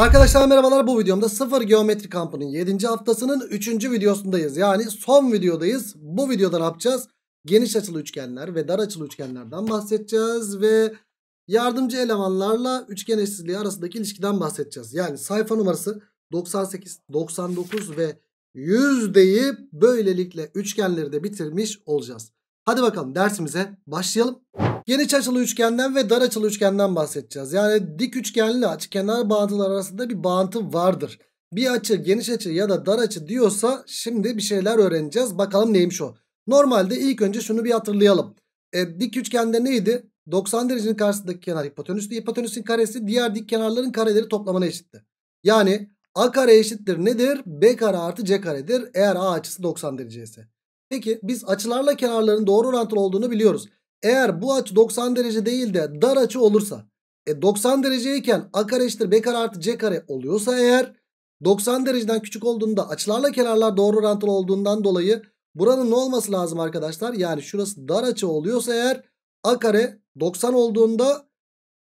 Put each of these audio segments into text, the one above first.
Arkadaşlar merhabalar bu videomda sıfır geometri kampının 7. haftasının 3. videosundayız. Yani son videodayız. Bu videoda ne yapacağız? Geniş açılı üçgenler ve dar açılı üçgenlerden bahsedeceğiz ve yardımcı elemanlarla üçgen eşsizliği arasındaki ilişkiden bahsedeceğiz. Yani sayfa numarası 98, 99 ve 100 deyip böylelikle üçgenleri de bitirmiş olacağız. Hadi bakalım dersimize başlayalım. Geniş açılı üçgenden ve dar açılı üçgenden bahsedeceğiz. Yani dik üçgenli açı kenar bağıntılar arasında bir bağıntı vardır. Bir açı geniş açı ya da dar açı diyorsa şimdi bir şeyler öğreneceğiz. Bakalım neymiş o. Normalde ilk önce şunu bir hatırlayalım. E, dik üçgende neydi? 90 derecenin karşısındaki kenar hipotenüstü. Hipotenüsün karesi diğer dik kenarların kareleri toplamına eşitti. Yani a kare eşittir nedir? b kare artı c karedir. Eğer a açısı 90 derece ise. Peki biz açılarla kenarların doğru orantılı olduğunu biliyoruz. Eğer bu açı 90 derece değil de dar açı olursa e 90 dereceyken a kare eşittir b kare artı c kare oluyorsa eğer 90 dereceden küçük olduğunda açılarla kenarlar doğru orantılı olduğundan dolayı buranın ne olması lazım arkadaşlar? Yani şurası dar açı oluyorsa eğer a kare 90 olduğunda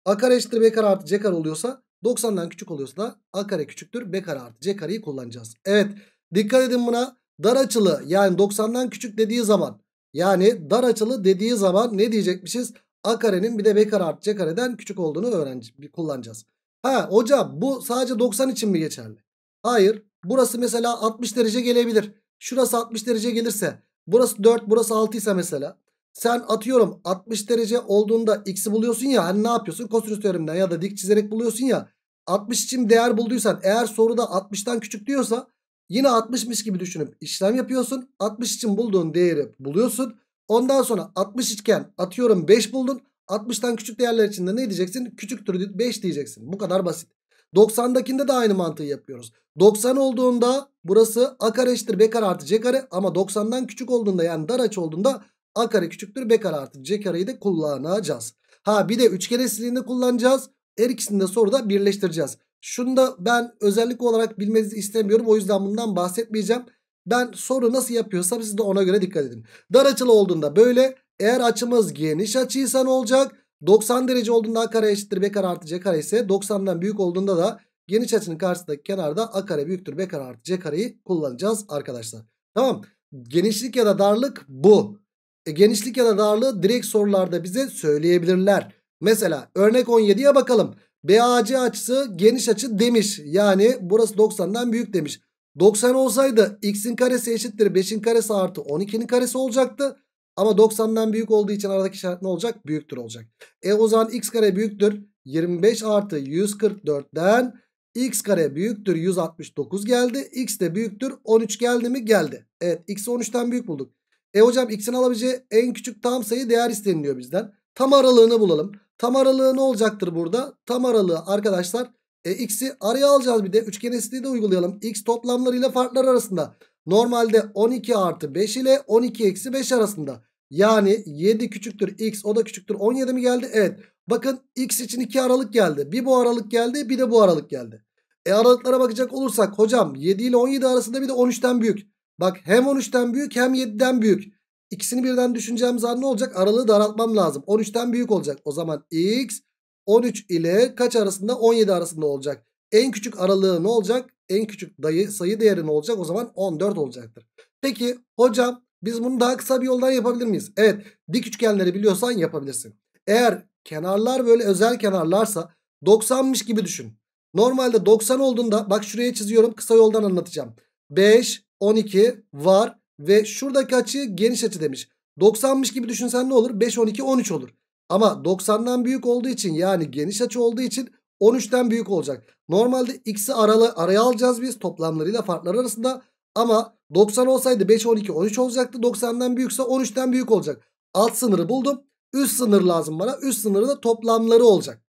a kare eşittir b kare artı c kare oluyorsa 90'dan küçük oluyorsa da a kare küçüktür b kare artı c kareyi kullanacağız. Evet dikkat edin buna dar açılı yani 90'dan küçük dediği zaman yani dar açılı dediği zaman ne diyecekmişiz? A karenin bir de B kare artı C kareden küçük olduğunu öğrenci, kullanacağız. Ha hocam bu sadece 90 için mi geçerli? Hayır. Burası mesela 60 derece gelebilir. Şurası 60 derece gelirse. Burası 4 burası 6 ise mesela. Sen atıyorum 60 derece olduğunda x'i buluyorsun ya. Hani ne yapıyorsun? Kosinüs teoreminden ya da dik çizerek buluyorsun ya. 60 için değer bulduysan eğer soruda 60'tan küçük diyorsa Yine 60'mış gibi düşünüp işlem yapıyorsun. 60 için bulduğun değeri buluyorsun. Ondan sonra 60 iken atıyorum 5 buldun. 60'tan küçük değerler için de ne diyeceksin? Küçüktür 5 diyeceksin. Bu kadar basit. 90'dakinde de aynı mantığı yapıyoruz. 90 olduğunda burası a kare eşittir b kare artı c kare ama 90'dan küçük olduğunda yani dar aç olduğunda a kare küçüktür b kare artı c kareyi de kullanacağız. Ha bir de üçgen eşitliğinde kullanacağız. Her ikisini de soruda birleştireceğiz. Şunu da ben özellik olarak bilmenizi istemiyorum. O yüzden bundan bahsetmeyeceğim. Ben soru nasıl yapıyorsam siz de ona göre dikkat edin. Dar açılı olduğunda böyle. Eğer açımız geniş açıysa ne olacak? 90 derece olduğunda a kare eşittir b kare artı c kare ise 90'dan büyük olduğunda da geniş açının karşısındaki kenarda a kare büyüktür b kare artı c kareyi kullanacağız arkadaşlar. Tamam genişlik ya da darlık bu. E, genişlik ya da darlığı direkt sorularda bize söyleyebilirler. Mesela örnek 17'ye bakalım. BAC açısı geniş açı demiş. Yani burası 90'dan büyük demiş. 90 olsaydı x'in karesi eşittir 5'in karesi artı 12'nin karesi olacaktı. Ama 90'dan büyük olduğu için aradaki işaret ne olacak? Büyüktür olacak. E o zaman x kare büyüktür. 25 artı 144'ten x kare büyüktür 169 geldi. X de büyüktür 13 geldi mi? Geldi. Evet x 13'ten büyük bulduk. E hocam x'in alabileceği en küçük tam sayı değer isteniliyor bizden. Tam aralığını bulalım. Tam aralığı ne olacaktır burada? Tam aralığı arkadaşlar e, x'i araya alacağız bir de. Üçgen eşitliği de uygulayalım. x toplamlarıyla farklar arasında. Normalde 12 artı 5 ile 12 eksi 5 arasında. Yani 7 küçüktür x o da küçüktür 17 mi geldi? Evet. Bakın x için 2 aralık geldi. Bir bu aralık geldi bir de bu aralık geldi. E aralıklara bakacak olursak hocam 7 ile 17 arasında bir de 13'ten büyük. Bak hem 13'ten büyük hem 7'den büyük. İkisini birden düşüneceğim zaman ne olacak? Aralığı daraltmam lazım. 13'ten büyük olacak. O zaman x 13 ile kaç arasında? 17 arasında olacak. En küçük aralığı ne olacak? En küçük dayı, sayı değeri ne olacak? O zaman 14 olacaktır. Peki hocam biz bunu daha kısa bir yoldan yapabilir miyiz? Evet dik üçgenleri biliyorsan yapabilirsin. Eğer kenarlar böyle özel kenarlarsa 90'mış gibi düşün. Normalde 90 olduğunda bak şuraya çiziyorum kısa yoldan anlatacağım. 5, 12 var. Ve şuradaki açı geniş açı demiş. 90'mış gibi düşünsen ne olur? 5, 12, 13 olur. Ama 90'dan büyük olduğu için yani geniş açı olduğu için 13'ten büyük olacak. Normalde x'i aralı, araya alacağız biz toplamlarıyla farklar arasında. Ama 90 olsaydı 5, 12, 13 olacaktı. 90'dan büyükse 13'ten büyük olacak. Alt sınırı buldum. Üst sınır lazım bana. Üst sınırı da toplamları olacak.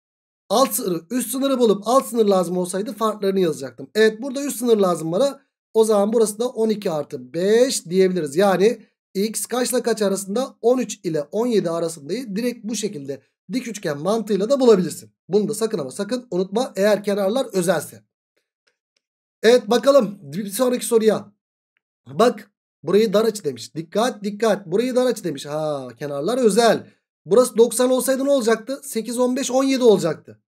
Alt sınırı, üst sınırı bulup alt sınır lazım olsaydı farklarını yazacaktım. Evet burada üst sınır lazım bana. O zaman burası da 12 artı 5 diyebiliriz. Yani x kaçla kaç arasında 13 ile 17 arasındayı direkt bu şekilde dik üçgen mantığıyla da bulabilirsin. Bunu da sakın ama sakın unutma eğer kenarlar özelse. Evet bakalım bir sonraki soruya. Bak burayı dar aç demiş. Dikkat dikkat burayı dar aç demiş. Ha kenarlar özel. Burası 90 olsaydı ne olacaktı? 8, 15, 17 olacaktı.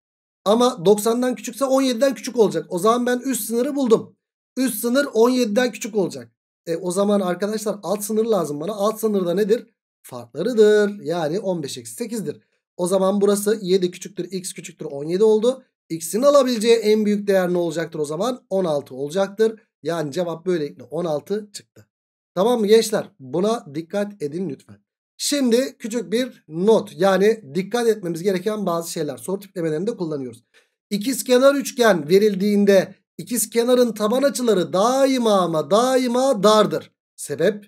Ama 90'dan küçükse 17'den küçük olacak. O zaman ben üst sınırı buldum. Üst sınır 17'den küçük olacak. E, o zaman arkadaşlar alt sınır lazım bana. Alt sınır da nedir? Farklarıdır. Yani 15 eksi 8'dir. O zaman burası 7 küçüktür x küçüktür 17 oldu. X'in alabileceği en büyük değer ne olacaktır o zaman? 16 olacaktır. Yani cevap böylelikle 16 çıktı. Tamam mı gençler? Buna dikkat edin lütfen. Şimdi küçük bir not yani dikkat etmemiz gereken bazı şeyler soru de kullanıyoruz. İkizkenar üçgen verildiğinde İkiz kenarın taban açıları daima ama daima dardır. Sebep?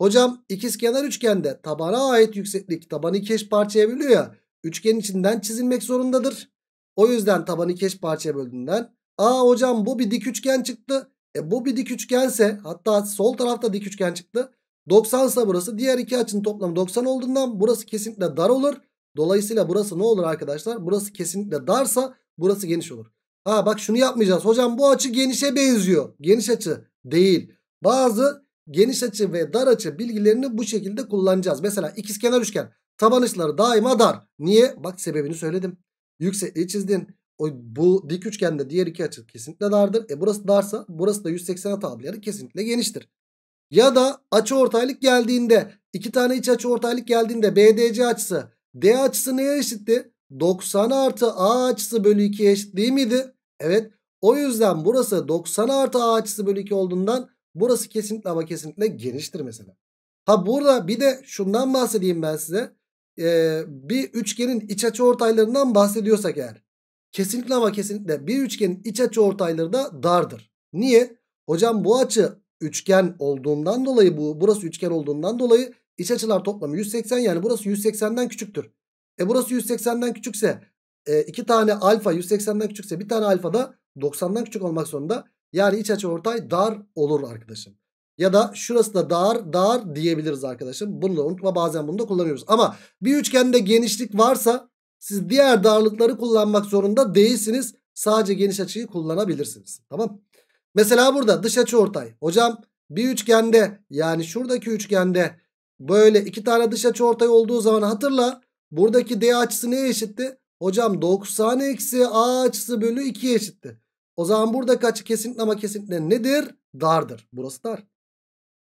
Hocam ikiz kenar üçgende tabana ait yükseklik tabanı iki eş parçaya bölüyor ya. Üçgenin içinden çizilmek zorundadır. O yüzden tabanı iki eş parçaya böldüğünden. Aa hocam bu bir dik üçgen çıktı. E bu bir dik üçgense hatta sol tarafta dik üçgen çıktı. 90 ise burası diğer iki açının toplamı 90 olduğundan burası kesinlikle dar olur. Dolayısıyla burası ne olur arkadaşlar? Burası kesinlikle darsa burası geniş olur. Ha bak şunu yapmayacağız. Hocam bu açı genişe benziyor. Geniş açı değil. Bazı geniş açı ve dar açı bilgilerini bu şekilde kullanacağız. Mesela ikizkenar üçgen. Taban açıları daima dar. Niye? Bak sebebini söyledim. Yüksekliği çizdin. O, bu dik üçgende diğer iki açı kesinlikle dardır. E burası darsa burası da 180'e tablayarak kesinlikle geniştir. Ya da açı ortaylık geldiğinde iki tane iç açı ortaylık geldiğinde BDC açısı D açısı neye eşitti? 90 artı a açısı bölü 2 eşit değil miydi? Evet. O yüzden burası 90 artı a açısı bölü 2 olduğundan burası kesinlikle ama kesinlikle geniştir mesela. Ha burada bir de şundan bahsedeyim ben size. Ee, bir üçgenin iç açı ortaylarından bahsediyorsak eğer. Kesinlikle ama kesinlikle bir üçgenin iç açı ortayları da dardır. Niye? Hocam bu açı üçgen olduğundan dolayı bu burası üçgen olduğundan dolayı iç açılar toplamı 180 yani burası 180'den küçüktür. E burası 180'den küçükse e, iki tane alfa 180'den küçükse bir tane alfa da 90'dan küçük olmak zorunda. Yani iç açı ortay dar olur arkadaşım. Ya da şurası da dar dar diyebiliriz arkadaşım. Bunu da unutma bazen bunu da kullanıyoruz. Ama bir üçgende genişlik varsa siz diğer darlıkları kullanmak zorunda değilsiniz. Sadece geniş açıyı kullanabilirsiniz. Tamam. Mesela burada dış açı ortay. Hocam bir üçgende yani şuradaki üçgende böyle iki tane dış açı ortay olduğu zaman hatırla Buradaki D açısı neye eşitti? Hocam 90 eksi A açısı bölü 2 eşitti. O zaman buradaki açı kesinlikle ama kesinlikle nedir? Dardır. Burası dar.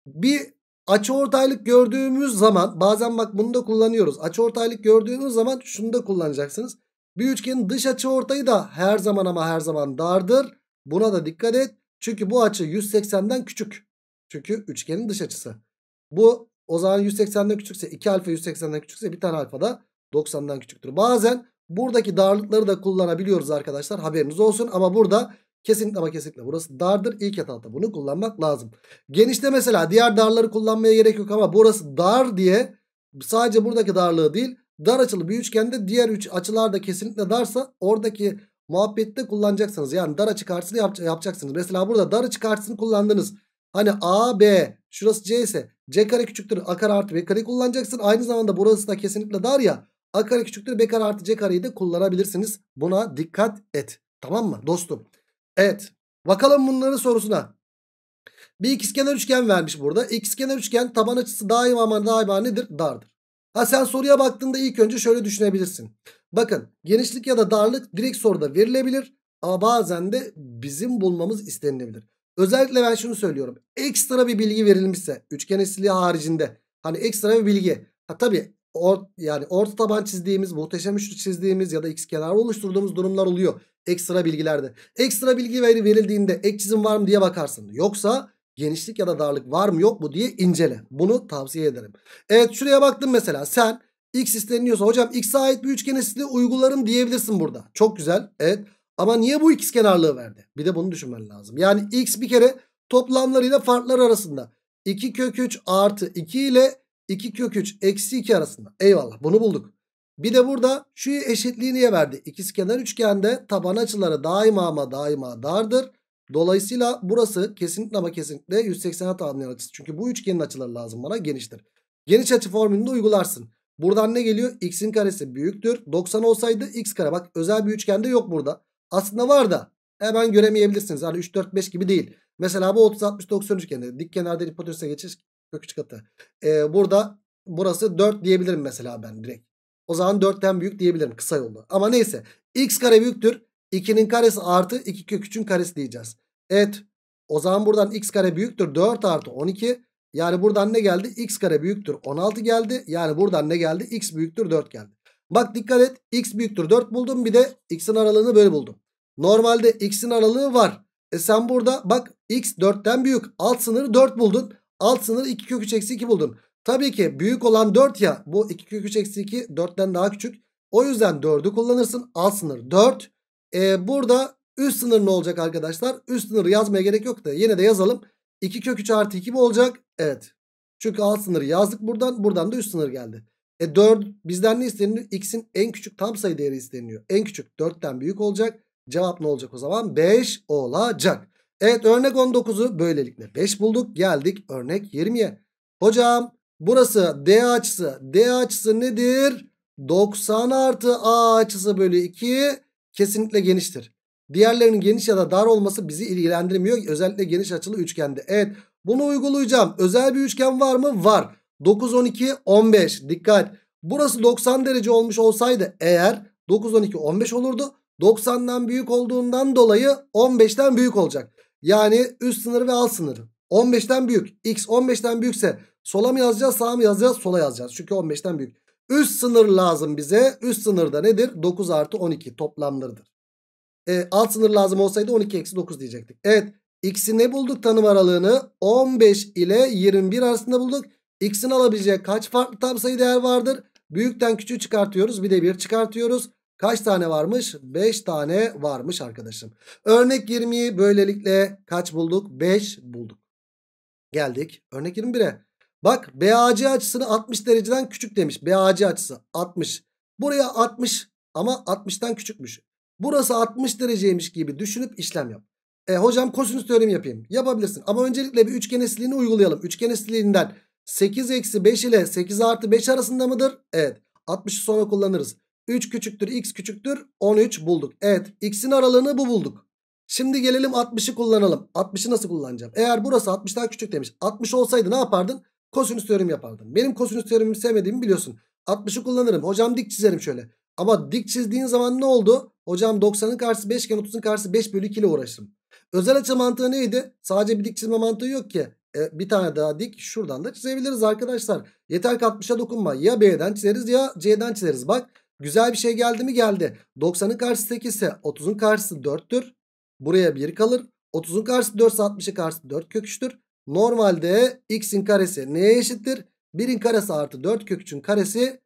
Bir açı ortaylık gördüğümüz zaman bazen bak bunu da kullanıyoruz. Açı ortaylık gördüğünüz zaman şunu da kullanacaksınız. Bir üçgenin dış açı ortayı da her zaman ama her zaman dardır. Buna da dikkat et. Çünkü bu açı 180'den küçük. Çünkü üçgenin dış açısı. Bu o zaman 180'den küçükse 2 alfa 180'den küçükse bir tane alfa da 90'dan küçüktür. Bazen buradaki darlıkları da kullanabiliyoruz arkadaşlar. Haberiniz olsun ama burada kesinlikle ama kesinlikle burası dardır. İlk etapta bunu kullanmak lazım. Genişte mesela diğer darları kullanmaya gerek yok ama burası dar diye sadece buradaki darlığı değil dar açılı bir üçgende diğer üç açılar da kesinlikle darsa oradaki muhabbette kullanacaksınız. Yani dar açı kartısını yap yapacaksınız. Mesela burada dar açı kartısını kullandınız. Hani A, B şurası C ise C kare küçüktür. A kare artı B kare kullanacaksın. Aynı zamanda burası da kesinlikle dar ya. A kare küçüktür B kare artı C kareyi de kullanabilirsiniz. Buna dikkat et. Tamam mı dostum? Evet. Bakalım bunların sorusuna. Bir ikizkenar üçgen vermiş burada. İkizkenar üçgen taban açısı daima ama daima nedir? Dardır. Ha sen soruya baktığında ilk önce şöyle düşünebilirsin. Bakın genişlik ya da darlık direkt soruda verilebilir. Ama bazen de bizim bulmamız istenilebilir. Özellikle ben şunu söylüyorum. Ekstra bir bilgi verilmişse üçgen esirliği haricinde hani ekstra bir bilgi. Ha tabii or, yani orta taban çizdiğimiz, muhteşem üçlü çizdiğimiz ya da x kenar oluşturduğumuz durumlar oluyor. Ekstra bilgilerde. Ekstra bilgi veri verildiğinde ek çizim var mı diye bakarsın. Yoksa genişlik ya da darlık var mı yok mu diye incele. Bunu tavsiye ederim. Evet şuraya baktım mesela sen x isteniyorsa hocam x'e ait bir üçgen eşitliği uygularım diyebilirsin burada. Çok güzel. Evet. Ama niye bu ikiz kenarlığı verdi? Bir de bunu düşünmen lazım. Yani x bir kere toplamlarıyla farklar arasında 2 kök 3 artı 2 ile 2 kök 3 eksi 2 arasında. Eyvallah bunu bulduk. Bir de burada şu eşitliği niye verdi? kenar üçgende taban açıları daima ama daima dardır. Dolayısıyla burası kesinlikle ama kesinlikle 180'e tamamlayan açısı. Çünkü bu üçgenin açıları lazım bana geniştir. Geniş açı formülünü uygularsın. Buradan ne geliyor? X'in karesi büyüktür. 90 olsaydı x kare. Bak özel bir üçgende yok burada. Aslında var da hemen göremeyebilirsiniz. Hani 3, 4, 5 gibi değil. Mesela bu 30, 60, 90 üçgeni. Dik kenarda hipotenüse geçiş Kök katı. Ee, burada burası 4 diyebilirim mesela ben direkt. O zaman 4'ten büyük diyebilirim kısa yolda. Ama neyse x kare büyüktür. 2'nin karesi artı 2 kök 3'ün karesi diyeceğiz. Evet o zaman buradan x kare büyüktür 4 artı 12. Yani buradan ne geldi? x kare büyüktür 16 geldi. Yani buradan ne geldi? x büyüktür 4 geldi. Bak dikkat et x büyüktür 4 buldum bir de x'in aralığını böyle buldum. Normalde x'in aralığı var. E sen burada bak x 4'ten büyük alt sınırı 4 buldun. Alt sınır 2 kök 3 eksi 2 buldum. Tabii ki büyük olan 4 ya. Bu 2 kök 3 eksi 2 4'ten daha küçük. O yüzden 4'ü kullanırsın. Alt sınır 4. Ee, burada üst sınır ne olacak arkadaşlar? Üst sınırı yazmaya gerek yok da yine de yazalım. 2 kök 3 artı 2 mi olacak? Evet. Çünkü alt sınırı yazdık buradan. Buradan da üst sınır geldi. E 4 bizden ne isteniyor? X'in en küçük tam sayı değeri isteniyor. En küçük 4'ten büyük olacak. Cevap ne olacak o zaman? 5 olacak. Evet örnek 19'u böylelikle 5 bulduk. Geldik örnek 20'ye. Hocam burası D açısı. D açısı nedir? 90 artı A açısı bölü 2 kesinlikle geniştir. Diğerlerinin geniş ya da dar olması bizi ilgilendirmiyor. Özellikle geniş açılı üçgende. Evet bunu uygulayacağım. Özel bir üçgen var mı? Var. 9, 12, 15. Dikkat. Burası 90 derece olmuş olsaydı eğer 9, 12, 15 olurdu. 90'dan büyük olduğundan dolayı 15'ten büyük olacak. Yani üst sınırı ve alt sınırı. 15'ten büyük. X 15'ten büyükse sola mı yazacağız sağa mı yazacağız? Sola yazacağız. Çünkü 15'ten büyük. Üst sınır lazım bize. Üst sınırda nedir? 9 artı 12 toplamlarıdır. E, alt sınır lazım olsaydı 12 eksi 9 diyecektik. Evet. X'i ne bulduk tanım aralığını? 15 ile 21 arasında bulduk. X'in alabileceği kaç farklı tam sayı değer vardır? Büyükten küçüğü çıkartıyoruz. Bir de bir çıkartıyoruz. Kaç tane varmış? 5 tane varmış arkadaşım. Örnek 20'yi böylelikle kaç bulduk? 5 bulduk. Geldik örnek 21'e. Bak BAC açısını 60 dereceden küçük demiş. BAC açısı 60. Buraya 60 ama 60'tan küçükmüş. Burası 60 dereceymiş gibi düşünüp işlem yap. E hocam kosinüs teoremi yapayım. Yapabilirsin. Ama öncelikle bir üçgen esliğini uygulayalım. Üçgen esliğinden 8 eksi 5 ile 8 artı 5 arasında mıdır? Evet. 60'ı sonra kullanırız. 3 küçüktür x küçüktür 13 bulduk. Evet x'in aralığını bu bulduk. Şimdi gelelim 60'ı kullanalım. 60'ı nasıl kullanacağım? Eğer burası 60'dan küçük demiş. 60 olsaydı ne yapardın? Kosinüs teoremi yapardın. Benim kosinüs teoremimi sevmediğimi biliyorsun. 60'ı kullanırım. Hocam dik çizerim şöyle. Ama dik çizdiğin zaman ne oldu? Hocam 90'ın karşısı 5 iken 30'un karşısı 5 bölü 2 ile uğraştım. Özel açı mantığı neydi? Sadece bir dik çizme mantığı yok ki. E, bir tane daha dik şuradan da çizebiliriz arkadaşlar. Yeter ki 60'a dokunma. Ya B'den çizeriz ya C'den çizeriz. Bak Güzel bir şey geldi mi geldi. 90'ın karşısı 8 ise 30'un karşısı 4'tür. Buraya 1 kalır. 30'un karşısı 4 ise 60'ın karşısı 4 köküçtür. Normalde x'in karesi neye eşittir? 1'in karesi artı 4 köküçün karesi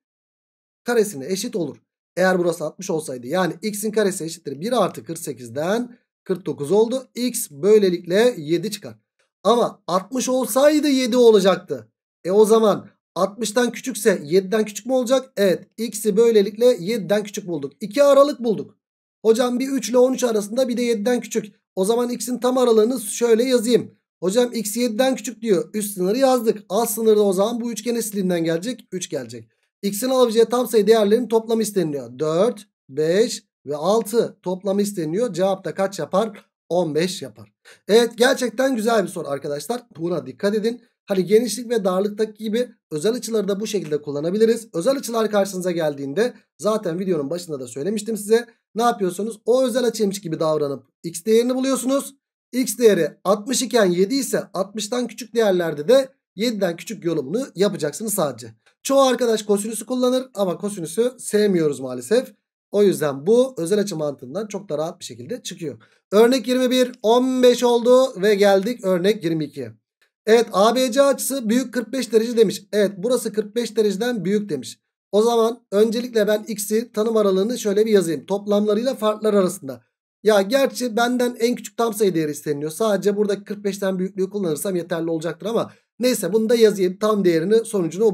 karesine eşit olur. Eğer burası 60 olsaydı yani x'in karesi eşittir 1 artı 48'den 49 oldu. x böylelikle 7 çıkar. Ama 60 olsaydı 7 olacaktı. E o zaman 60'tan küçükse 7'den küçük mü olacak? Evet. X'i böylelikle 7'den küçük bulduk. 2 aralık bulduk. Hocam bir 3 ile 13 arasında bir de 7'den küçük. O zaman x'in tam aralığını şöyle yazayım. Hocam x 7'den küçük diyor. Üst sınırı yazdık. Alt sınırda o zaman bu üçgen esilinden gelecek. 3 gelecek. X'in alabileceği tam sayı değerlerinin toplamı isteniliyor. 4, 5 ve 6 toplamı isteniliyor. Cevapta kaç yapar? 15 yapar. Evet gerçekten güzel bir soru arkadaşlar. Buna dikkat edin. Hani genişlik ve darlıktaki gibi özel açıları da bu şekilde kullanabiliriz. Özel açılar karşınıza geldiğinde zaten videonun başında da söylemiştim size. Ne yapıyorsunuz? O özel açıymış gibi davranıp x değerini buluyorsunuz. x değeri 60 iken 7 ise 60'tan küçük değerlerde de 7'den küçük yolumunu yapacaksınız sadece. Çoğu arkadaş kosinüsü kullanır ama kosinüsü sevmiyoruz maalesef. O yüzden bu özel açı mantığından çok da rahat bir şekilde çıkıyor. Örnek 21 15 oldu ve geldik örnek 22'ye. Evet ABC açısı büyük 45 derece demiş. Evet burası 45 dereceden büyük demiş. O zaman öncelikle ben x'i tanım aralığını şöyle bir yazayım. Toplamlarıyla farklar arasında. Ya gerçi benden en küçük tam sayı değeri isteniyor. Sadece buradaki 45'ten büyüklüğü kullanırsam yeterli olacaktır ama neyse bunu da yazayım. Tam değerini sonucuna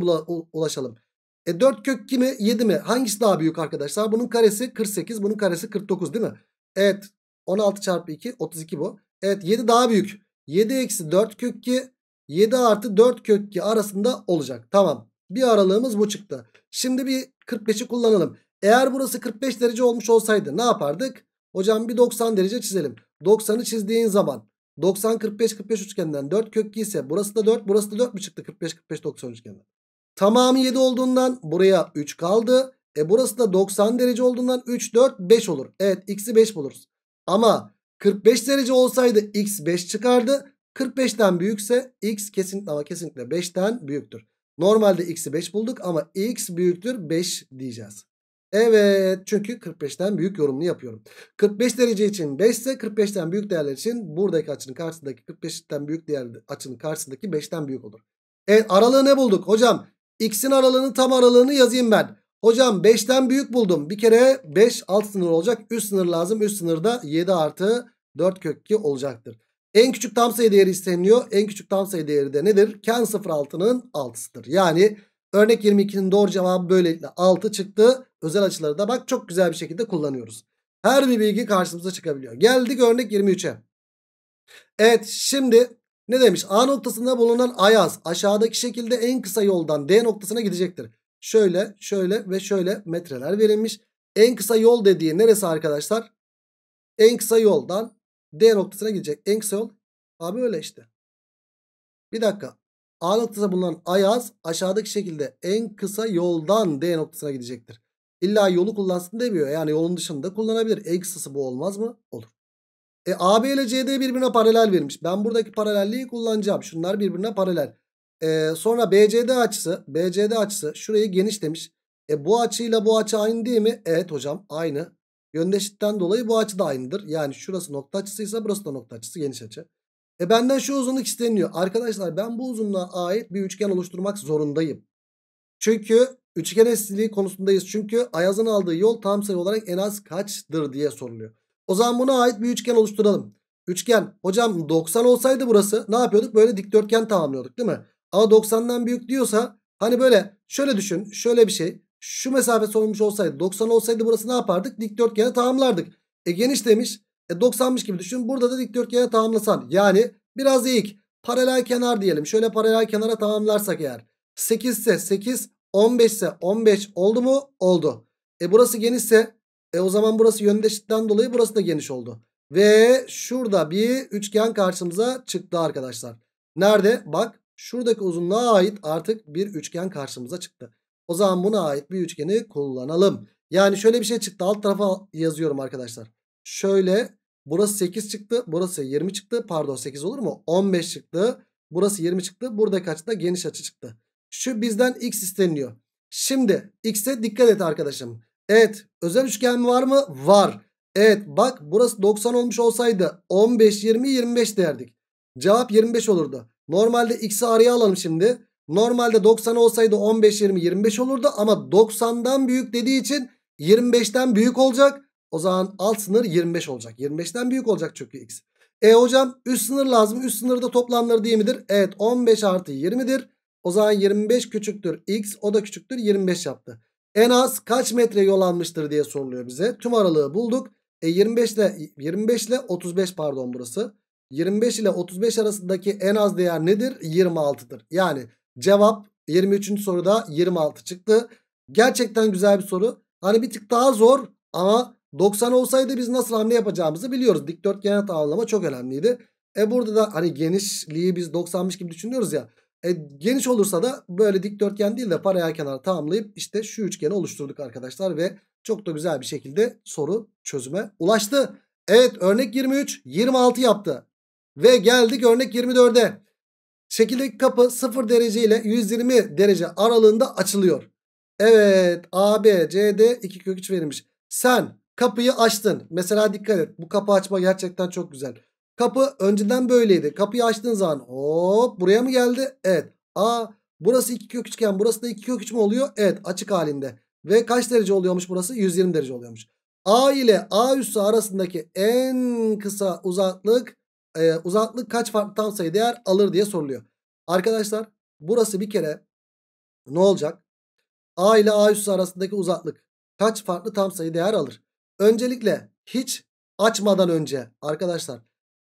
ulaşalım. E 4 kök mi 7 mi? Hangisi daha büyük arkadaşlar? Bunun karesi 48 bunun karesi 49 değil mi? Evet 16 çarpı 2 32 bu. Evet 7 daha büyük. 7 eksi 4 kök 2 7 artı 4 kök 2 arasında olacak. Tamam. Bir aralığımız bu çıktı. Şimdi bir 45'i kullanalım. Eğer burası 45 derece olmuş olsaydı ne yapardık? Hocam bir 90 derece çizelim. 90'ı çizdiğin zaman 90 45 45 üçgenden 4 kök 2 ise burası da 4 burası da 4 mü çıktı 45 45 90 üçgenden. Tamamı 7 olduğundan buraya 3 kaldı. E burası da 90 derece olduğundan 3 4 5 olur. Evet x'i 5 buluruz. Ama 45 derece olsaydı x 5 çıkardı. 45'ten büyükse x kesinlikle ama kesinlikle 5'ten büyüktür. Normalde x'i 5 bulduk ama x büyüktür 5 diyeceğiz. Evet çünkü 45'ten büyük yorumunu yapıyorum. 45 derece için 5 ise 45'ten büyük değerler için buradaki açının karşısındaki 45'ten büyük değer açının karşısındaki 5'ten büyük olur. Evet aralığı ne bulduk? Hocam x'in aralığını tam aralığını yazayım ben. Hocam 5'ten büyük buldum. Bir kere 5 alt sınır olacak. Üst sınır lazım. Üst sınırda 7 artı 4 kök 2 olacaktır. En küçük tam sayı değeri isteniliyor. En küçük tam sayı değeri de nedir? Ken 06'nın 6'sıdır. Yani örnek 22'nin doğru cevabı böylelikle 6 çıktı. Özel açıları da bak çok güzel bir şekilde kullanıyoruz. Her bir bilgi karşımıza çıkabiliyor. Geldik örnek 23'e. Evet şimdi ne demiş? A noktasında bulunan Ayaz aşağıdaki şekilde en kısa yoldan D noktasına gidecektir. Şöyle, şöyle ve şöyle metreler verilmiş. En kısa yol dediği neresi arkadaşlar? En kısa yoldan D noktasına gidecek. En kısa yol. Abi öyle işte. Bir dakika. A noktasına bulunan ayaz aşağıdaki şekilde en kısa yoldan D noktasına gidecektir. İlla yolu kullansın demiyor. Yani yolun dışında kullanabilir. En kısası bu olmaz mı? Olur. E AB ile CD birbirine paralel vermiş. Ben buradaki paralelliği kullanacağım. Şunlar birbirine paralel. E, sonra BCD açısı. BCD açısı şurayı geniş demiş. E bu açıyla bu açı aynı değil mi? Evet hocam aynı. Yöndeşitten dolayı bu açı da aynıdır. Yani şurası nokta açısıysa burası da nokta açısı geniş açı. E benden şu uzunluk isteniyor. Arkadaşlar ben bu uzunluğa ait bir üçgen oluşturmak zorundayım. Çünkü üçgen eşsizliği konusundayız. Çünkü Ayaz'ın aldığı yol tam sayı olarak en az kaçtır diye soruluyor. O zaman buna ait bir üçgen oluşturalım. Üçgen hocam 90 olsaydı burası ne yapıyorduk? Böyle dikdörtgen tamamlıyorduk değil mi? Ama 90'dan büyük diyorsa hani böyle şöyle düşün şöyle bir şey şu mesafe soymuş olsaydı 90 olsaydı burası ne yapardık? Dikdörtgeni tamamlardık. E geniş demiş. E 90'mış gibi düşün. Burada da dikdörtgeni tamamlasan. Yani biraz eğik. Paralel kenar diyelim. Şöyle paralel kenara tamamlarsak eğer. 8 ise 8, 15 ise 15 oldu mu? Oldu. E burası genişse e o zaman burası yöndeşitten dolayı burası da geniş oldu. Ve şurada bir üçgen karşımıza çıktı arkadaşlar. Nerede? Bak şuradaki uzunluğa ait artık bir üçgen karşımıza çıktı. O zaman buna ait bir üçgeni kullanalım. Yani şöyle bir şey çıktı. Alt tarafa yazıyorum arkadaşlar. Şöyle burası 8 çıktı. Burası 20 çıktı. Pardon 8 olur mu? 15 çıktı. Burası 20 çıktı. Burada kaçta geniş açı çıktı. Şu bizden x isteniyor. Şimdi x'e dikkat et arkadaşım. Evet özel üçgen var mı? Var. Evet bak burası 90 olmuş olsaydı 15, 20, 25 derdik. Cevap 25 olurdu. Normalde x'i araya alalım şimdi. Normalde 90 olsaydı 15 20 25 olurdu ama 90'dan büyük dediği için 25'ten büyük olacak. O zaman alt sınır 25 olacak. 25'ten büyük olacak çünkü x. E hocam üst sınır lazım. Üst sınırda toplamları değil midir? Evet 15 artı 20'dir. O zaman 25 küçüktür x o da küçüktür 25 yaptı. En az kaç metre yol almıştır diye soruluyor bize. Tüm aralığı bulduk. E 25 ile 25 ile 35 pardon burası. 25 ile 35 arasındaki en az değer nedir? 26'dır. Yani Cevap 23. soruda 26 çıktı. Gerçekten güzel bir soru. Hani bir tık daha zor ama 90 olsaydı biz nasıl hamle yapacağımızı biliyoruz. Dikdörtgen tamamlama çok önemliydi. E burada da hani genişliği biz 90'mış gibi düşünüyoruz ya. E geniş olursa da böyle dikdörtgen değil de paralel kenar tamamlayıp işte şu üçgeni oluşturduk arkadaşlar ve çok da güzel bir şekilde soru çözüme ulaştı. Evet örnek 23 26 yaptı. Ve geldik örnek 24'e. Şekildeki kapı 0 derece ile 120 derece aralığında açılıyor. Evet AB CD 2 kök 3 verilmiş. Sen kapıyı açtın. Mesela dikkat et bu kapı açma gerçekten çok güzel. Kapı önceden böyleydi. Kapıyı açtığın zaman hop buraya mı geldi? Evet. A burası 2 kök 3 iken burası da 2 kök 3 mü oluyor? Evet açık halinde. Ve kaç derece oluyormuş burası? 120 derece oluyormuş. A ile A üssü arasındaki en kısa uzaklık e, uzaklık kaç farklı tam sayı değer alır diye soruluyor. Arkadaşlar burası bir kere ne olacak? A ile A üssü arasındaki uzaklık kaç farklı tam sayı değer alır? Öncelikle hiç açmadan önce arkadaşlar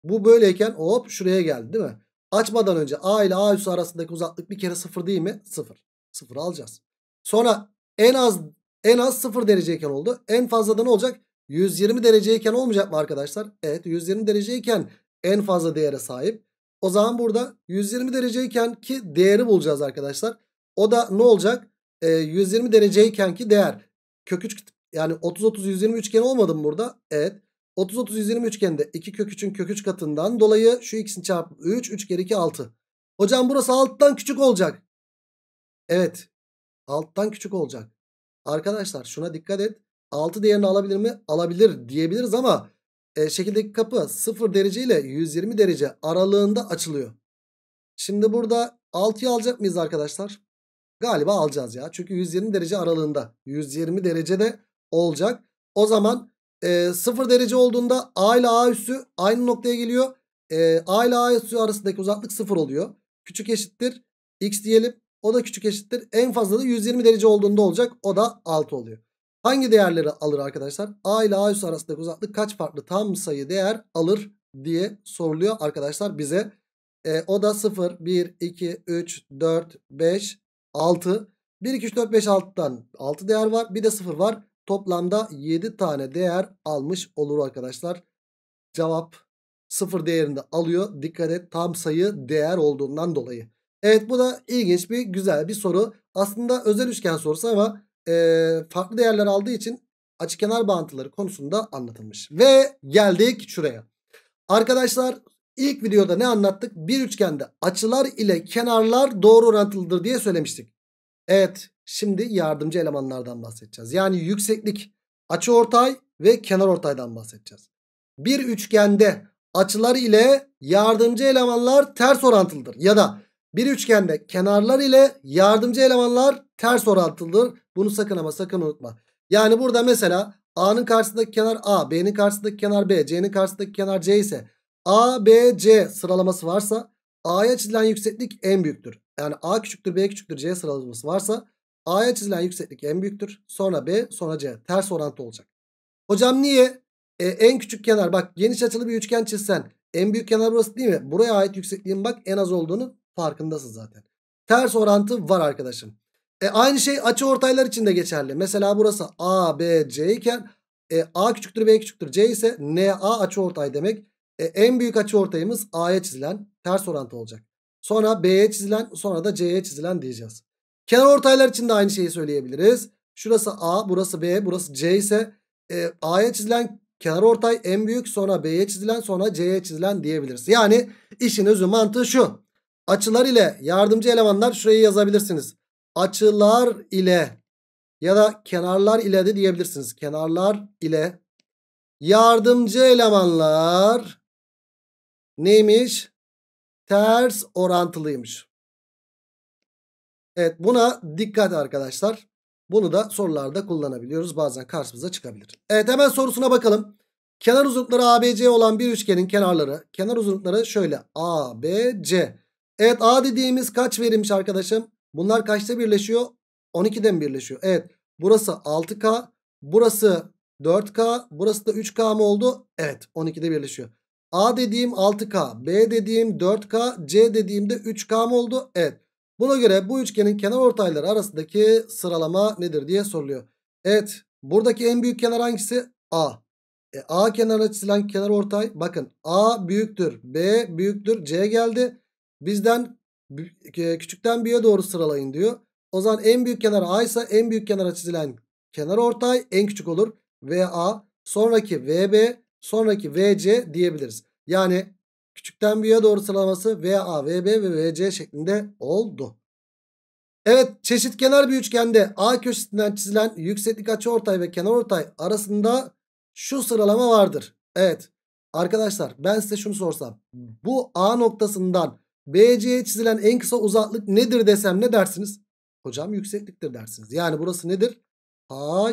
bu böyleyken hop şuraya geldi değil mi? Açmadan önce A ile A üssü arasındaki uzaklık bir kere sıfır değil mi? Sıfır. Sıfır alacağız. Sonra en az en az sıfır dereceyken oldu. En fazla da ne olacak? 120 dereceyken olmayacak mı arkadaşlar? Evet 120 dereceyken en fazla değere sahip. O zaman burada 120 dereceyken ki değeri bulacağız arkadaşlar. O da ne olacak? E, ee, 120 dereceyken ki değer. Kök 3 yani 30-30-120 üçgen olmadı mı burada? Evet. 30-30-120 üçgende 2 kök 3'ün kök 3 katından dolayı şu x'in çarpımı 3. 3 kere 2 6. Hocam burası alttan küçük olacak. Evet. Alttan küçük olacak. Arkadaşlar şuna dikkat et. 6 değerini alabilir mi? Alabilir diyebiliriz ama e, şekildeki kapı 0 derece ile 120 derece aralığında açılıyor. Şimdi burada 6'yı alacak mıyız arkadaşlar? Galiba alacağız ya. Çünkü 120 derece aralığında. 120 derecede olacak. O zaman e, 0 derece olduğunda A ile A üssü aynı noktaya geliyor. E, A ile A üssü arasındaki uzaklık 0 oluyor. Küçük eşittir. X diyelim. O da küçük eşittir. En fazla da 120 derece olduğunda olacak. O da 6 oluyor. Hangi değerleri alır arkadaşlar? A ile A üssü arasındaki uzaklık kaç farklı tam sayı değer alır diye soruluyor arkadaşlar bize. E, o da 0, 1, 2, 3, 4, 5, 6. 1, 2, 3, 4, 5, 6'dan 6 değer var. Bir de 0 var. Toplamda 7 tane değer almış olur arkadaşlar. Cevap 0 değerinde alıyor. Dikkat et tam sayı değer olduğundan dolayı. Evet bu da ilginç bir güzel bir soru. Aslında özel üçgen sorusu ama e, farklı değerler aldığı için açı kenar bağıntıları konusunda anlatılmış. Ve geldik şuraya. Arkadaşlar ilk videoda ne anlattık? Bir üçgende açılar ile kenarlar doğru orantılıdır diye söylemiştik. Evet şimdi yardımcı elemanlardan bahsedeceğiz. Yani yükseklik, açı ortay ve kenar ortaydan bahsedeceğiz. Bir üçgende açılar ile yardımcı elemanlar ters orantılıdır. Ya da bir üçgende kenarlar ile yardımcı elemanlar ters orantılıdır. Bunu sakın ama sakın unutma. Yani burada mesela A'nın karşısındaki kenar A, B'nin karşısındaki kenar B, C'nin karşısındaki kenar C ise A, B, C sıralaması varsa A'ya çizilen yükseklik en büyüktür. Yani A küçüktür, B küçüktür, C sıralaması varsa A'ya çizilen yükseklik en büyüktür. Sonra B, sonra C. Ters orantı olacak. Hocam niye? E, en küçük kenar bak geniş açılı bir üçgen çizsen en büyük kenar burası değil mi? Buraya ait yüksekliğin bak en az olduğunu Farkındasın zaten. Ters orantı var arkadaşım. E aynı şey açı ortaylar için de geçerli. Mesela burası A, B, C iken e, A küçüktür, B küçüktür. C ise N, A açı ortay demek. E, en büyük açı ortayımız A'ya çizilen ters orantı olacak. Sonra B'ye çizilen sonra da C'ye çizilen diyeceğiz. Kenar ortaylar için de aynı şeyi söyleyebiliriz. Şurası A, burası B, burası C ise e, A'ya çizilen kenar ortay en büyük sonra B'ye çizilen sonra C'ye çizilen diyebiliriz. Yani işin özü mantığı şu. Açılar ile yardımcı elemanlar şurayı yazabilirsiniz. Açılar ile ya da kenarlar ile de diyebilirsiniz. Kenarlar ile yardımcı elemanlar neymiş? Ters orantılıymış. Evet buna dikkat arkadaşlar. Bunu da sorularda kullanabiliyoruz. Bazen karşımıza çıkabilir. Evet hemen sorusuna bakalım. Kenar uzunlukları ABC olan bir üçgenin kenarları. Kenar uzunlukları şöyle ABC. Evet A dediğimiz kaç verilmiş arkadaşım? Bunlar kaçta birleşiyor? 12'den birleşiyor? Evet. Burası 6K. Burası 4K. Burası da 3K mı oldu? Evet. 12'de birleşiyor. A dediğim 6K. B dediğim 4K. C dediğim de 3K mı oldu? Evet. Buna göre bu üçgenin kenar ortayları arasındaki sıralama nedir diye soruluyor. Evet. Buradaki en büyük kenar hangisi? A. E, A kenarına çizilen kenar ortay. Bakın A büyüktür. B büyüktür. C geldi. Bizden e, küçükten büyüğe doğru sıralayın diyor. O zaman en büyük kenar A ise en büyük kenara çizilen kenar ortay en küçük olur. VA sonraki VB sonraki VC diyebiliriz. Yani küçükten büyüğe doğru sıralaması VA, VB ve VC şeklinde oldu. Evet çeşit kenar bir üçgende A köşesinden çizilen yükseklik açıortay ve kenar ortay arasında şu sıralama vardır. Evet arkadaşlar ben size şunu sorsam bu A noktasından BC'ye çizilen en kısa uzaklık nedir desem ne dersiniz? Hocam yüksekliktir dersiniz. Yani burası nedir? HA.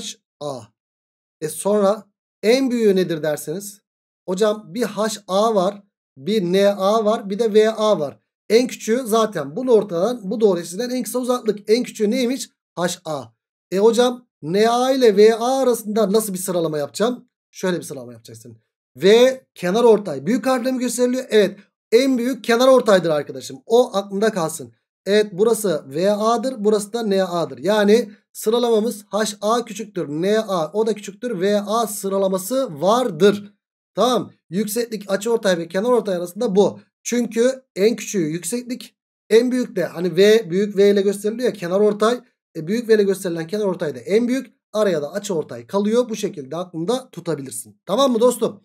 E sonra en büyüğü nedir derseniz? Hocam bir HA var, bir NA var, bir de VA var. En küçüğü zaten bu ortadan bu doğru çizilen en kısa uzaklık. En küçüğü neymiş? HA. E hocam NA ile VA arasında nasıl bir sıralama yapacağım? Şöyle bir sıralama yapacaksın. V kenar ortay büyük harfle mi gösteriliyor? Evet en büyük kenar ortaydır arkadaşım. O aklında kalsın. Evet burası VA'dır. Burası da NA'dır. Yani sıralamamız HA küçüktür. NA o da küçüktür. VA sıralaması vardır. Tamam. Yükseklik açı ortay ve kenar ortay arasında bu. Çünkü en küçüğü yükseklik. En büyük de hani V büyük V ile gösteriliyor ya kenar ortay. E, büyük V ile gösterilen kenar ortay da en büyük. Araya da açı ortay kalıyor. Bu şekilde aklında tutabilirsin. Tamam mı dostum?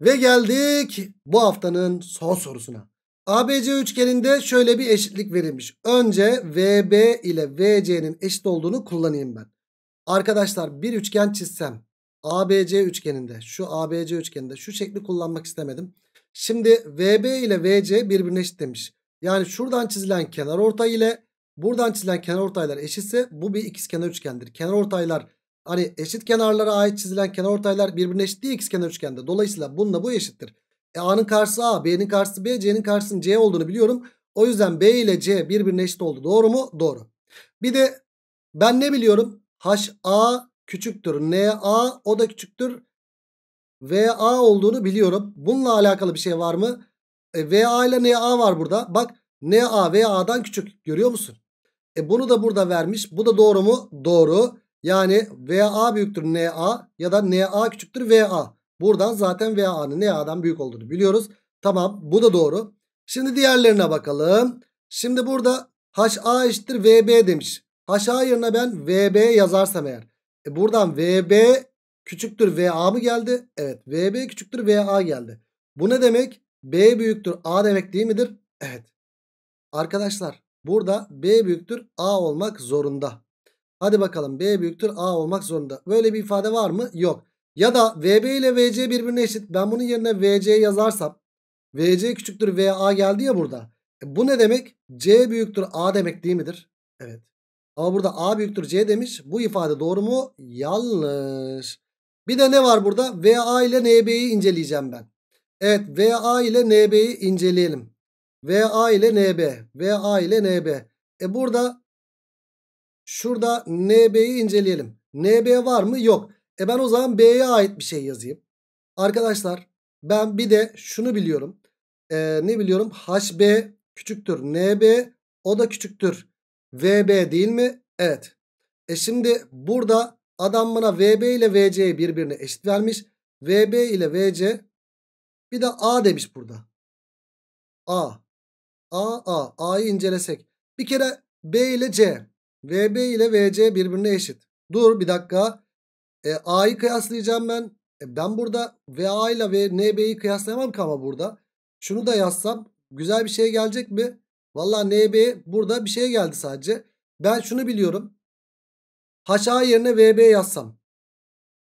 Ve geldik bu haftanın son sorusuna. ABC üçgeninde şöyle bir eşitlik verilmiş. Önce VB ile VC'nin eşit olduğunu kullanayım ben. Arkadaşlar bir üçgen çizsem ABC üçgeninde şu ABC üçgeninde şu şekli kullanmak istemedim. Şimdi VB ile VC birbirine eşit demiş. Yani şuradan çizilen kenar ortay ile buradan çizilen kenar ortaylar eşitse bu bir ikizkenar üçgendir. Kenar ortaylar Hani eşit kenarlara ait çizilen kenar ortaylar birbirine eşit değil x kenar üçgende. Dolayısıyla bununla bu eşittir. E, A'nın karşısı A, B'nin karşısı B, C'nin karşısının C olduğunu biliyorum. O yüzden B ile C birbirine eşit oldu. Doğru mu? Doğru. Bir de ben ne biliyorum? A küçüktür. A? o da küçüktür. A olduğunu biliyorum. Bununla alakalı bir şey var mı? E, A ile A var burada. Bak A NA A'dan küçük. Görüyor musun? E, bunu da burada vermiş. Bu da doğru mu? Doğru. Yani VA büyüktür NA ya da NA küçüktür VA. Buradan zaten VA'nın NA'dan büyük olduğunu biliyoruz. Tamam bu da doğru. Şimdi diğerlerine bakalım. Şimdi burada HA eşittir VB demiş. HA yerine ben VB yazarsam eğer. E buradan VB küçüktür VA mı geldi? Evet VB küçüktür VA geldi. Bu ne demek? B büyüktür A demek değil midir? Evet. Arkadaşlar burada B büyüktür A olmak zorunda. Hadi bakalım B büyüktür A olmak zorunda. Böyle bir ifade var mı? Yok. Ya da VB ile VC birbirine eşit. Ben bunun yerine VC yazarsam VC küçüktür VA geldi ya burada. E bu ne demek? C büyüktür A demek değil midir? Evet. Ama burada A büyüktür C demiş. Bu ifade doğru mu? Yanlış. Bir de ne var burada? VA ile NB'yi inceleyeceğim ben. Evet VA ile NB'yi inceleyelim. VA ile NB. VA ile NB. E burada Şurada NB'yi inceleyelim. NB var mı? Yok. E ben o zaman B'ye ait bir şey yazayım. Arkadaşlar ben bir de şunu biliyorum. Ee, ne biliyorum? HB küçüktür NB o da küçüktür VB değil mi? Evet. E şimdi burada adam bana VB ile VC'yi birbirine eşit vermiş. VB ile VC bir de A demiş burada. A. A A. A'yı incelesek. Bir kere B ile C. VB ile VC birbirine eşit. Dur bir dakika. E, A'yı kıyaslayacağım ben. E, ben burada VA ile NB'yi kıyaslayamam ki ama burada. Şunu da yazsam güzel bir şey gelecek mi? Valla NB burada bir şey geldi sadece. Ben şunu biliyorum. HA yerine VB yazsam.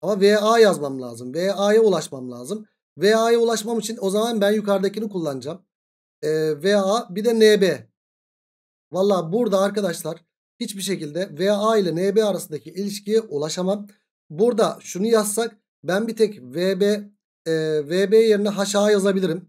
Ama VA yazmam lazım. VA'ya ulaşmam lazım. VA'ya ulaşmam için o zaman ben yukarıdakini kullanacağım. Ee, VA bir de NB. Valla burada arkadaşlar hiçbir şekilde VA ile NB arasındaki ilişkiye ulaşamam. Burada şunu yazsak ben bir tek VB e, VB yerine HA yazabilirim.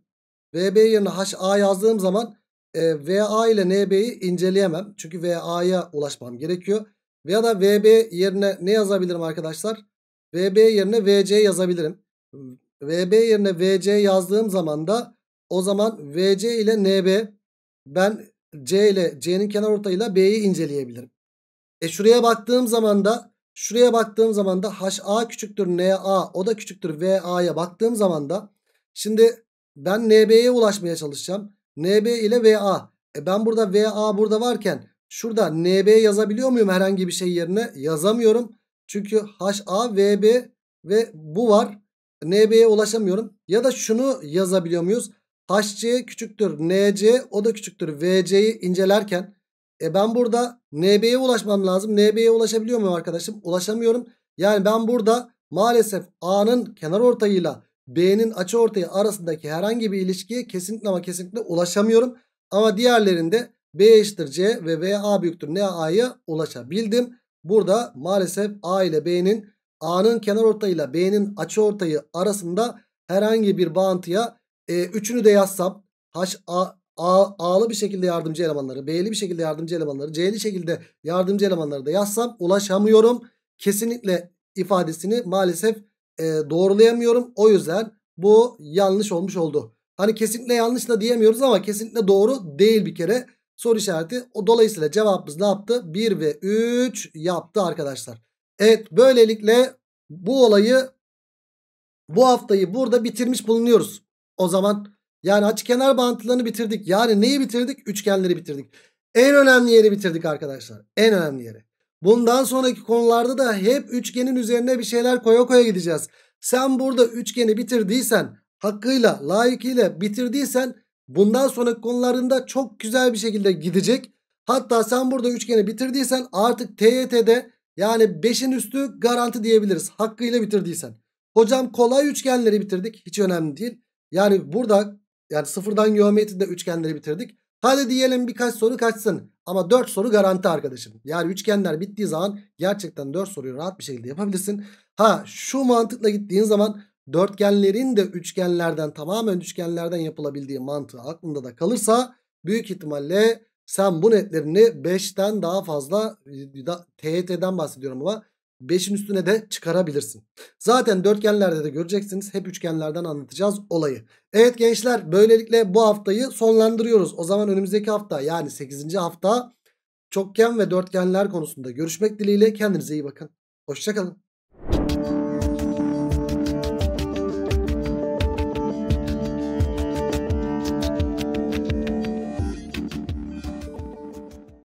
VB yerine HA yazdığım zaman e, VA ile NB'yi inceleyemem. Çünkü VA'ya ulaşmam gerekiyor. Veya da VB yerine ne yazabilirim arkadaşlar? VB yerine VC yazabilirim. VB yerine VC yazdığım zaman da o zaman VC ile NB ben C ile C'nin kenar ortayıyla B'yi inceleyebilirim. E şuraya baktığım zaman da şuraya baktığım zaman da HA küçüktür NA o da küçüktür VA'ya baktığım zaman da şimdi ben NB'ye ulaşmaya çalışacağım. NB ile VA. E ben burada VA burada varken şurada NB yazabiliyor muyum herhangi bir şey yerine? Yazamıyorum. Çünkü HA, VB ve bu var. NB'ye ulaşamıyorum. Ya da şunu yazabiliyor muyuz? HC küçüktür NC o da küçüktür VC'yi incelerken e ben burada NB'ye ulaşmam lazım. NB'ye ulaşabiliyor muyum arkadaşım? Ulaşamıyorum. Yani ben burada maalesef A'nın kenar ortayıyla B'nin açı ortayı arasındaki herhangi bir ilişkiye kesinlikle ama kesinlikle ulaşamıyorum. Ama diğerlerinde B eşittir C ve B A büyüktür. Ne A'ya ulaşabildim. Burada maalesef A ile B'nin A'nın kenar ortayıyla B'nin açı ortayı arasında herhangi bir bağıntıya e, üçünü de yazsam H, A, A, A'lı bir şekilde yardımcı elemanları, B'li bir şekilde yardımcı elemanları, C'li şekilde yardımcı elemanları da yazsam ulaşamıyorum. Kesinlikle ifadesini maalesef e, doğrulayamıyorum. O yüzden bu yanlış olmuş oldu. Hani kesinlikle yanlış da diyemiyoruz ama kesinlikle doğru değil bir kere soru işareti. O dolayısıyla cevabımız ne yaptı? 1 ve 3 yaptı arkadaşlar. Evet böylelikle bu olayı bu haftayı burada bitirmiş bulunuyoruz. O zaman yani açı kenar bağıntılarını bitirdik. Yani neyi bitirdik? Üçgenleri bitirdik. En önemli yeri bitirdik arkadaşlar. En önemli yeri. Bundan sonraki konularda da hep üçgenin üzerine bir şeyler koya koya gideceğiz. Sen burada üçgeni bitirdiysen hakkıyla layıkıyla bitirdiysen bundan sonraki konularında çok güzel bir şekilde gidecek. Hatta sen burada üçgeni bitirdiysen artık TYT'de yani 5'in üstü garanti diyebiliriz. Hakkıyla bitirdiysen. Hocam kolay üçgenleri bitirdik. Hiç önemli değil. Yani burada yani sıfırdan geometride üçgenleri bitirdik. Hadi diyelim birkaç soru kaçsın. Ama 4 soru garanti arkadaşım. Yani üçgenler bittiği zaman gerçekten 4 soruyu rahat bir şekilde yapabilirsin. Ha şu mantıkla gittiğin zaman dörtgenlerin de üçgenlerden tamamen üçgenlerden yapılabildiği mantığı aklında da kalırsa büyük ihtimalle sen bu netlerini 5'ten daha fazla e, TYT'den bahsediyorum ama 5'in üstüne de çıkarabilirsin. Zaten dörtgenlerde de göreceksiniz. Hep üçgenlerden anlatacağız olayı. Evet gençler böylelikle bu haftayı sonlandırıyoruz. O zaman önümüzdeki hafta yani 8. hafta çokgen ve dörtgenler konusunda görüşmek dileğiyle. Kendinize iyi bakın. Hoşçakalın.